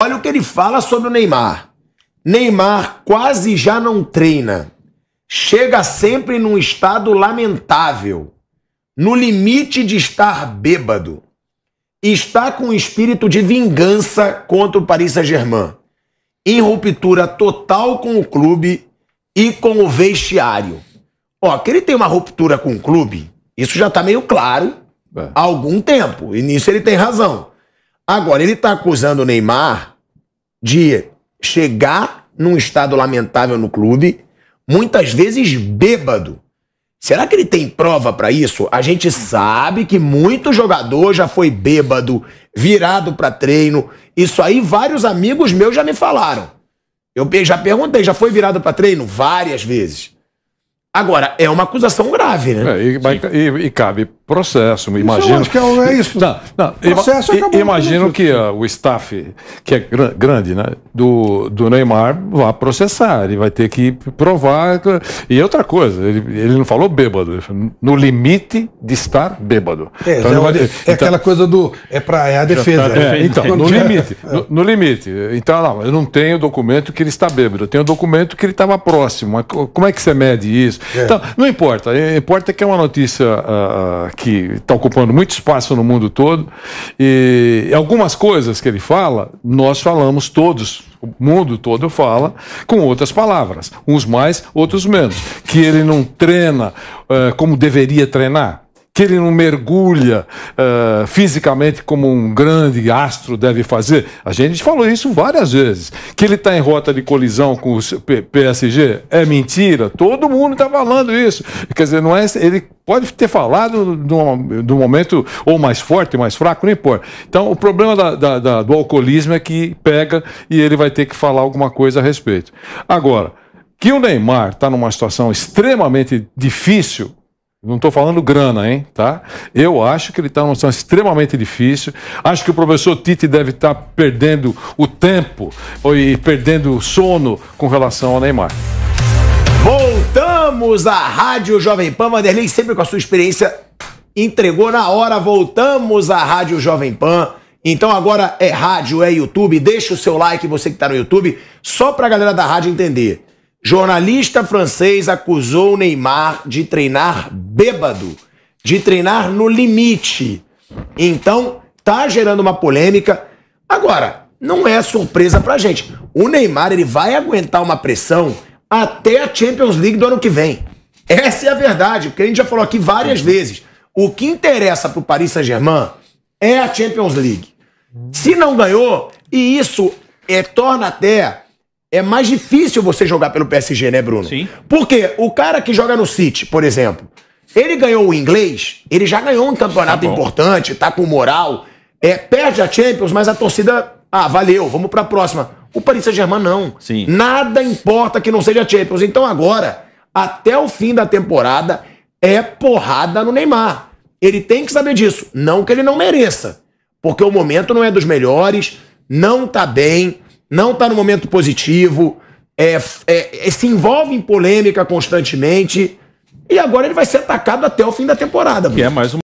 Olha o que ele fala sobre o Neymar. Neymar quase já não treina. Chega sempre num estado lamentável, no limite de estar bêbado. Está com um espírito de vingança contra o Paris Saint-Germain, em ruptura total com o clube e com o vestiário. Ó, que ele tem uma ruptura com o clube, isso já está meio claro é. há algum tempo, e nisso ele tem razão. Agora, ele está acusando o Neymar de chegar num estado lamentável no clube, muitas vezes bêbado. Será que ele tem prova para isso? A gente sabe que muito jogador já foi bêbado, virado para treino. Isso aí vários amigos meus já me falaram. Eu já perguntei, já foi virado para treino várias vezes. Agora, é uma acusação grave, né? É, e, e, e, cabe processo, isso imagino. que é, é, isso. Não, não, processo acabou imagino que uh, o staff, que é gr grande, né, do, do Neymar, vá processar. Ele vai ter que provar. E outra coisa, ele, ele não falou bêbado, no limite de estar bêbado. É, então, então vai, é então, aquela coisa do. É para é a tá defesa. Tá é, então, no limite. É. No, no, limite. Então, não, eu não tenho documento que ele está bêbado, eu tenho documento que ele estava próximo. Mas como é que você mede isso? isso. É. Então, não importa. É, importa que é uma notícia uh, que está ocupando muito espaço no mundo todo. E algumas coisas que ele fala, nós falamos todos, o mundo todo fala, com outras palavras. Uns mais, outros menos. Que ele não treina uh, como deveria treinar que ele não mergulha uh, fisicamente como um grande astro deve fazer. A gente falou isso várias vezes. Que ele está em rota de colisão com o PSG é mentira. Todo mundo está falando isso. Quer dizer, não é ele pode ter falado do momento ou mais forte, mais fraco, não importa. Então, o problema da, da, da, do alcoolismo é que pega e ele vai ter que falar alguma coisa a respeito. Agora, que o Neymar está numa situação extremamente difícil, não estou falando grana, hein? Tá? Eu acho que ele está numa situação extremamente difícil. Acho que o professor Tite deve estar tá perdendo o tempo e perdendo o sono com relação ao Neymar. Voltamos à Rádio Jovem Pan. Vanderlei, sempre com a sua experiência, entregou na hora. Voltamos à Rádio Jovem Pan. Então agora é rádio, é YouTube. Deixa o seu like, você que está no YouTube, só para a galera da rádio entender. Jornalista francês acusou Neymar de treinar bêbado, de treinar no limite. Então, tá gerando uma polêmica. Agora, não é surpresa pra gente. O Neymar, ele vai aguentar uma pressão até a Champions League do ano que vem. Essa é a verdade, porque a gente já falou aqui várias vezes. O que interessa pro Paris Saint-Germain é a Champions League. Se não ganhou, e isso é, torna até é mais difícil você jogar pelo PSG, né, Bruno? Sim. Porque o cara que joga no City, por exemplo, ele ganhou o inglês, ele já ganhou um campeonato tá importante, tá com moral, é, perde a Champions, mas a torcida. Ah, valeu, vamos pra próxima. O Paris Saint-Germain não. Sim. Nada importa que não seja Champions. Então agora, até o fim da temporada, é porrada no Neymar. Ele tem que saber disso. Não que ele não mereça. Porque o momento não é dos melhores, não tá bem, não tá no momento positivo, é, é, é se envolve em polêmica constantemente. E agora ele vai ser atacado até o fim da temporada. Que é mais uma